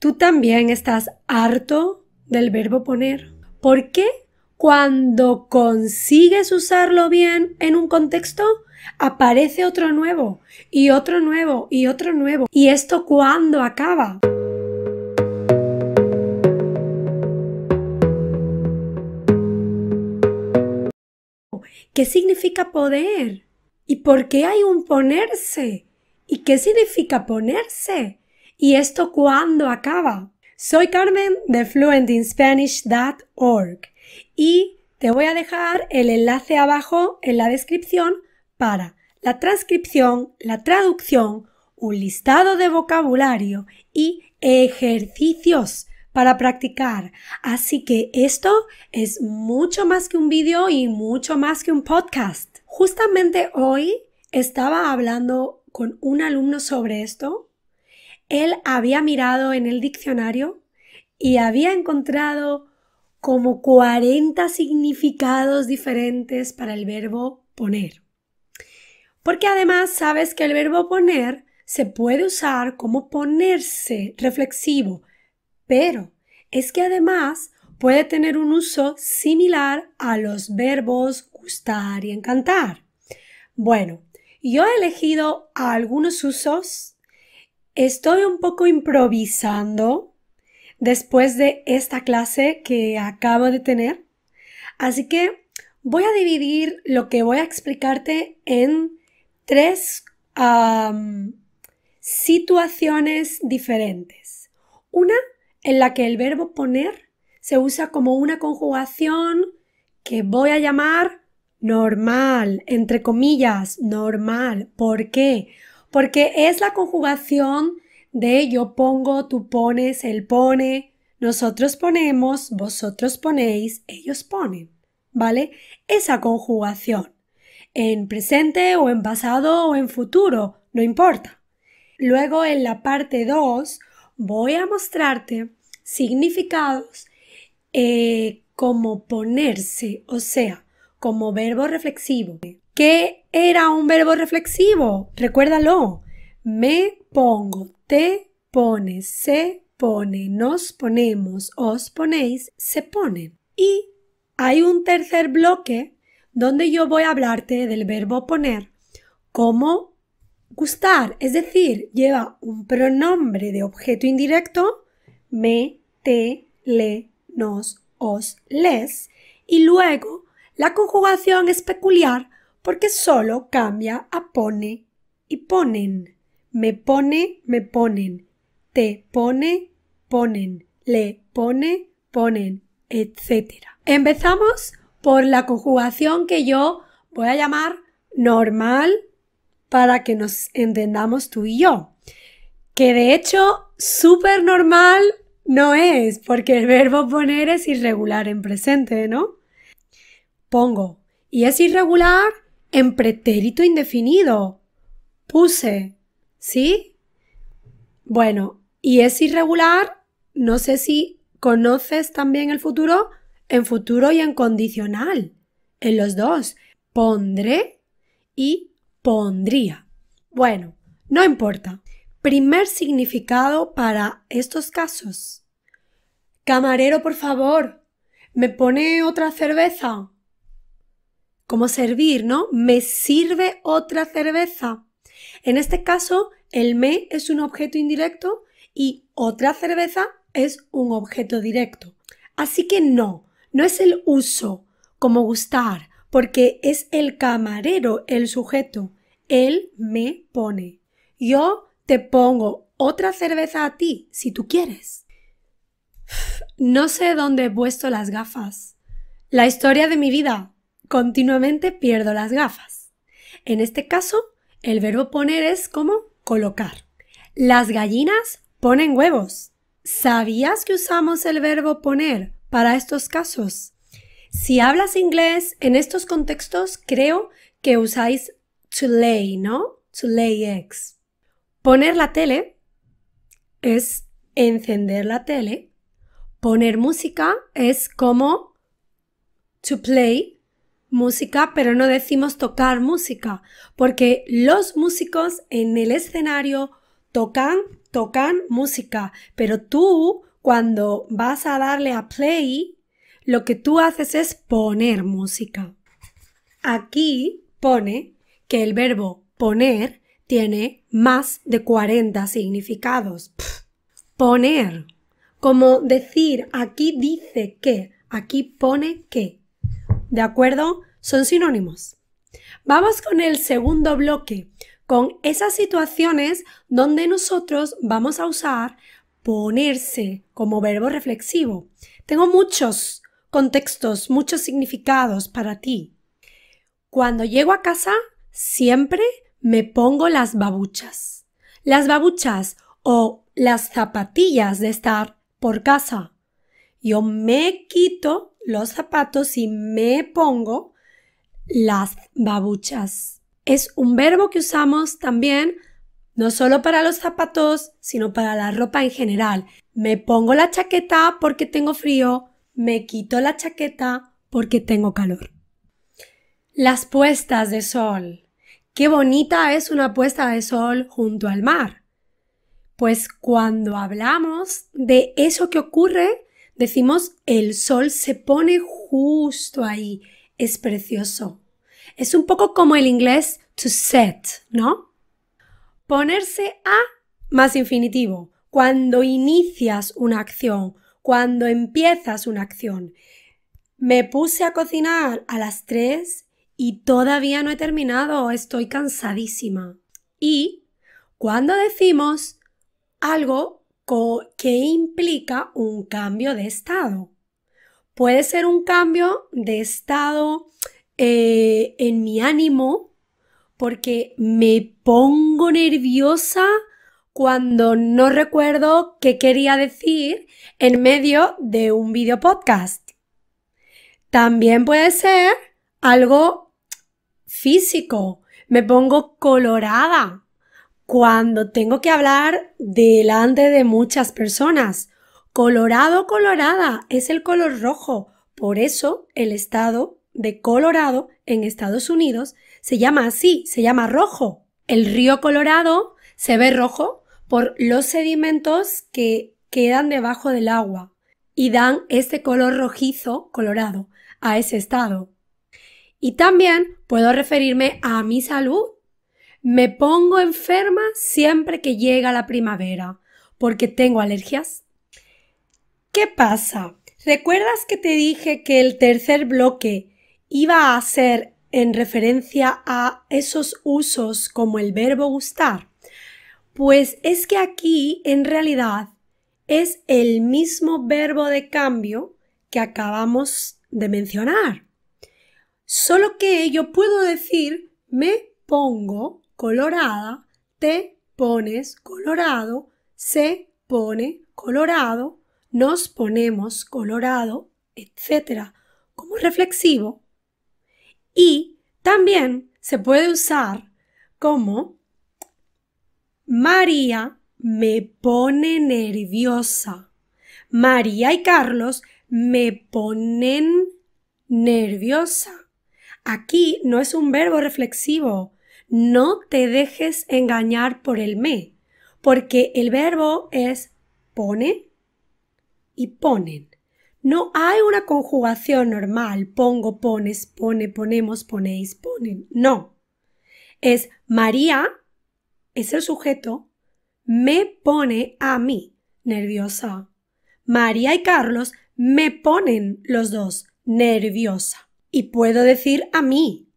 ¿Tú también estás harto del verbo poner? ¿Por qué? Cuando consigues usarlo bien en un contexto, aparece otro nuevo y otro nuevo y otro nuevo. ¿Y esto cuándo acaba? ¿Qué significa poder? ¿Y por qué hay un ponerse? ¿Y qué significa ponerse? ¿Y esto cuándo acaba? Soy Carmen de fluentinspanish.org y te voy a dejar el enlace abajo en la descripción para la transcripción, la traducción, un listado de vocabulario y ejercicios para practicar. Así que esto es mucho más que un vídeo y mucho más que un podcast. Justamente hoy estaba hablando con un alumno sobre esto él había mirado en el diccionario y había encontrado como 40 significados diferentes para el verbo poner. Porque además sabes que el verbo poner se puede usar como ponerse reflexivo, pero es que además puede tener un uso similar a los verbos gustar y encantar. Bueno, yo he elegido algunos usos Estoy un poco improvisando después de esta clase que acabo de tener, así que voy a dividir lo que voy a explicarte en tres situaciones diferentes. Una en la que el verbo poner se usa como una conjugación que voy a llamar normal, entre comillas, normal. ¿Por qué? porque es la conjugación de yo pongo, tú pones, él pone, nosotros ponemos, vosotros ponéis, ellos ponen, ¿vale? Esa conjugación, en presente o en pasado o en futuro, no importa. Luego en la parte 2 voy a mostrarte significados eh, como ponerse, o sea, como verbo reflexivo que era un verbo reflexivo. Recuérdalo. Me pongo, te pones, se pone, nos ponemos, os ponéis, se ponen. Y hay un tercer bloque donde yo voy a hablarte del verbo poner como gustar, es decir, lleva un pronombre de objeto indirecto, me, te, le, nos, os, les, y luego la conjugación es peculiar porque solo cambia a pone y ponen. Me pone, me ponen. Te pone, ponen. Le pone, ponen, etc. Empezamos por la conjugación que yo voy a llamar normal para que nos entendamos tú y yo. Que de hecho, súper normal no es, porque el verbo poner es irregular en presente, ¿no? Pongo. Y es irregular en pretérito indefinido. Puse, ¿sí? Bueno, y es irregular, no sé si conoces también el futuro, en futuro y en condicional, en los dos. Pondré y pondría. Bueno, no importa. Primer significado para estos casos. Camarero, por favor, ¿me pone otra cerveza? como servir, ¿no? ¿Me sirve otra cerveza? En este caso, el me es un objeto indirecto y otra cerveza es un objeto directo. Así que no, no es el uso como gustar, porque es el camarero el sujeto. Él me pone. Yo te pongo otra cerveza a ti, si tú quieres. No sé dónde he puesto las gafas. La historia de mi vida. Continuamente pierdo las gafas. En este caso, el verbo poner es como colocar. Las gallinas ponen huevos. ¿Sabías que usamos el verbo poner para estos casos? Si hablas inglés, en estos contextos creo que usáis to lay, ¿no? To lay eggs. Poner la tele es encender la tele. Poner música es como to play música, pero no decimos tocar música, porque los músicos en el escenario tocan, tocan música, pero tú cuando vas a darle a play, lo que tú haces es poner música. Aquí pone que el verbo poner tiene más de 40 significados. poner. Como decir, aquí dice que, aquí pone que. ¿De acuerdo? Son sinónimos. Vamos con el segundo bloque, con esas situaciones donde nosotros vamos a usar ponerse como verbo reflexivo. Tengo muchos contextos, muchos significados para ti. Cuando llego a casa, siempre me pongo las babuchas. Las babuchas o las zapatillas de estar por casa. Yo me quito los zapatos y me pongo las babuchas. Es un verbo que usamos también no solo para los zapatos, sino para la ropa en general. Me pongo la chaqueta porque tengo frío, me quito la chaqueta porque tengo calor. Las puestas de sol. Qué bonita es una puesta de sol junto al mar. Pues cuando hablamos de eso que ocurre Decimos, el sol se pone justo ahí. Es precioso. Es un poco como el inglés to set, ¿no? Ponerse a más infinitivo. Cuando inicias una acción, cuando empiezas una acción. Me puse a cocinar a las 3 y todavía no he terminado, estoy cansadísima. Y cuando decimos algo ¿Qué implica un cambio de estado. Puede ser un cambio de estado eh, en mi ánimo porque me pongo nerviosa cuando no recuerdo qué quería decir en medio de un video podcast. También puede ser algo físico. Me pongo colorada cuando tengo que hablar delante de muchas personas. Colorado, colorada, es el color rojo. Por eso el estado de Colorado en Estados Unidos se llama así, se llama rojo. El río Colorado se ve rojo por los sedimentos que quedan debajo del agua y dan este color rojizo colorado a ese estado. Y también puedo referirme a mi salud me pongo enferma siempre que llega la primavera, porque tengo alergias. ¿Qué pasa? ¿Recuerdas que te dije que el tercer bloque iba a ser en referencia a esos usos como el verbo gustar? Pues es que aquí en realidad es el mismo verbo de cambio que acabamos de mencionar. Solo que yo puedo decir me pongo colorada, te pones colorado, se pone colorado, nos ponemos colorado, etc. como reflexivo. Y también se puede usar como María me pone nerviosa. María y Carlos me ponen nerviosa. Aquí no es un verbo reflexivo, no te dejes engañar por el me, porque el verbo es pone y ponen. No hay una conjugación normal, pongo, pones, pone, ponemos, ponéis, ponen. No. Es María, es el sujeto, me pone a mí nerviosa. María y Carlos me ponen los dos nerviosa. Y puedo decir a mí,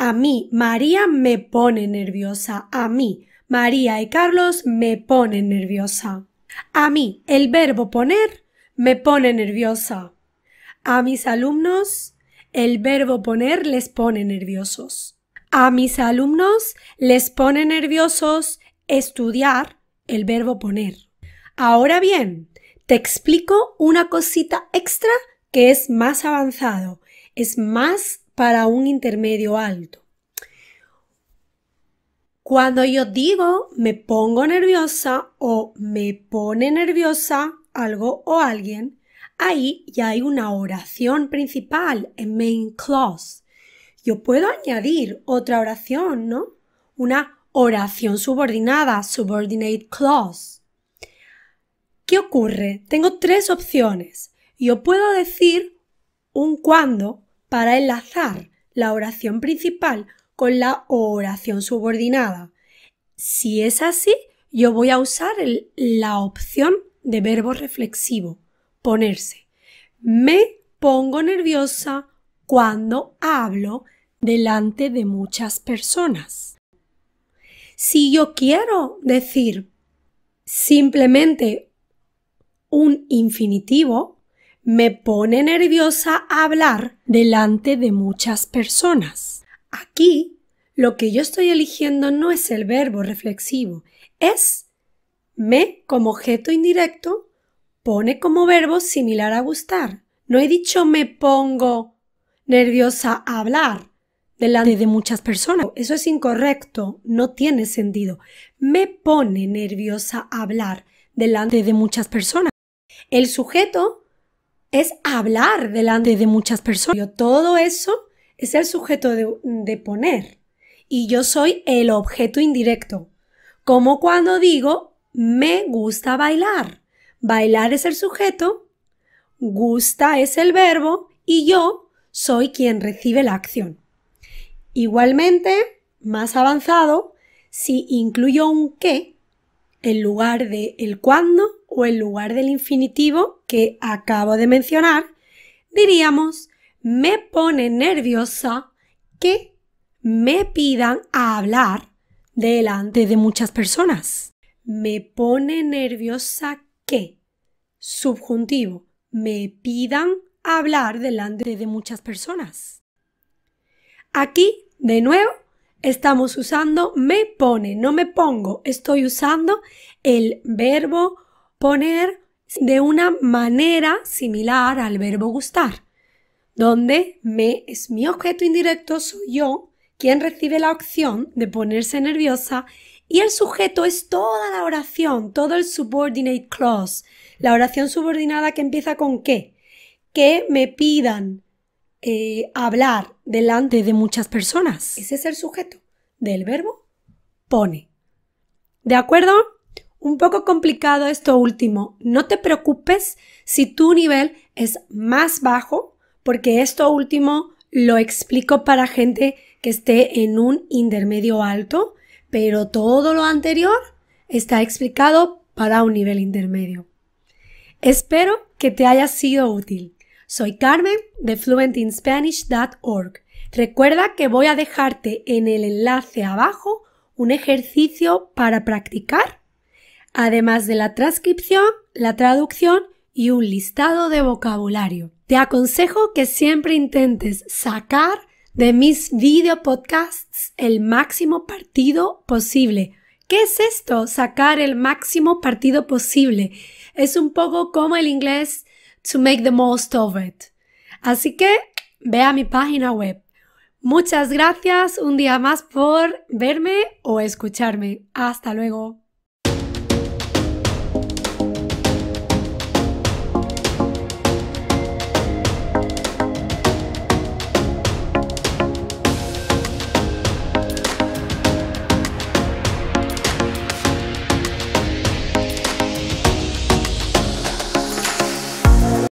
a mí, María me pone nerviosa. A mí, María y Carlos me ponen nerviosa. A mí, el verbo poner me pone nerviosa. A mis alumnos, el verbo poner les pone nerviosos. A mis alumnos les pone nerviosos estudiar el verbo poner. Ahora bien, te explico una cosita extra que es más avanzado, es más para un intermedio alto. Cuando yo digo me pongo nerviosa o me pone nerviosa algo o alguien, ahí ya hay una oración principal en main clause. Yo puedo añadir otra oración, ¿no? Una oración subordinada, subordinate clause. ¿Qué ocurre? Tengo tres opciones. Yo puedo decir un cuando para enlazar la oración principal con la oración subordinada. Si es así, yo voy a usar la opción de verbo reflexivo, ponerse. Me pongo nerviosa cuando hablo delante de muchas personas. Si yo quiero decir simplemente un infinitivo, me pone nerviosa hablar delante de muchas personas. Aquí lo que yo estoy eligiendo no es el verbo reflexivo, es me como objeto indirecto pone como verbo similar a gustar. No he dicho me pongo nerviosa a hablar delante de muchas personas. Eso es incorrecto, no tiene sentido. Me pone nerviosa hablar delante de muchas personas. El sujeto es hablar delante de muchas personas. Todo eso es el sujeto de, de poner. Y yo soy el objeto indirecto. Como cuando digo, me gusta bailar. Bailar es el sujeto, gusta es el verbo y yo soy quien recibe la acción. Igualmente, más avanzado, si incluyo un qué, en lugar de el cuándo o en lugar del infinitivo que acabo de mencionar, diríamos me pone nerviosa que me pidan a hablar delante de muchas personas. Me pone nerviosa que subjuntivo me pidan hablar delante de muchas personas. Aquí, de nuevo, Estamos usando me pone, no me pongo. Estoy usando el verbo poner de una manera similar al verbo gustar, donde me es mi objeto indirecto, soy yo quien recibe la opción de ponerse nerviosa y el sujeto es toda la oración, todo el subordinate clause, la oración subordinada que empieza con qué, que me pidan, eh, hablar delante de muchas personas. Ese es el sujeto del verbo pone. ¿De acuerdo? Un poco complicado esto último. No te preocupes si tu nivel es más bajo, porque esto último lo explico para gente que esté en un intermedio alto, pero todo lo anterior está explicado para un nivel intermedio. Espero que te haya sido útil. Soy Carmen de fluentinspanish.org. Recuerda que voy a dejarte en el enlace abajo un ejercicio para practicar, además de la transcripción, la traducción y un listado de vocabulario. Te aconsejo que siempre intentes sacar de mis video podcasts el máximo partido posible. ¿Qué es esto? Sacar el máximo partido posible. Es un poco como el inglés to make the most of it. Así que vea mi página web. Muchas gracias un día más por verme o escucharme. Hasta luego.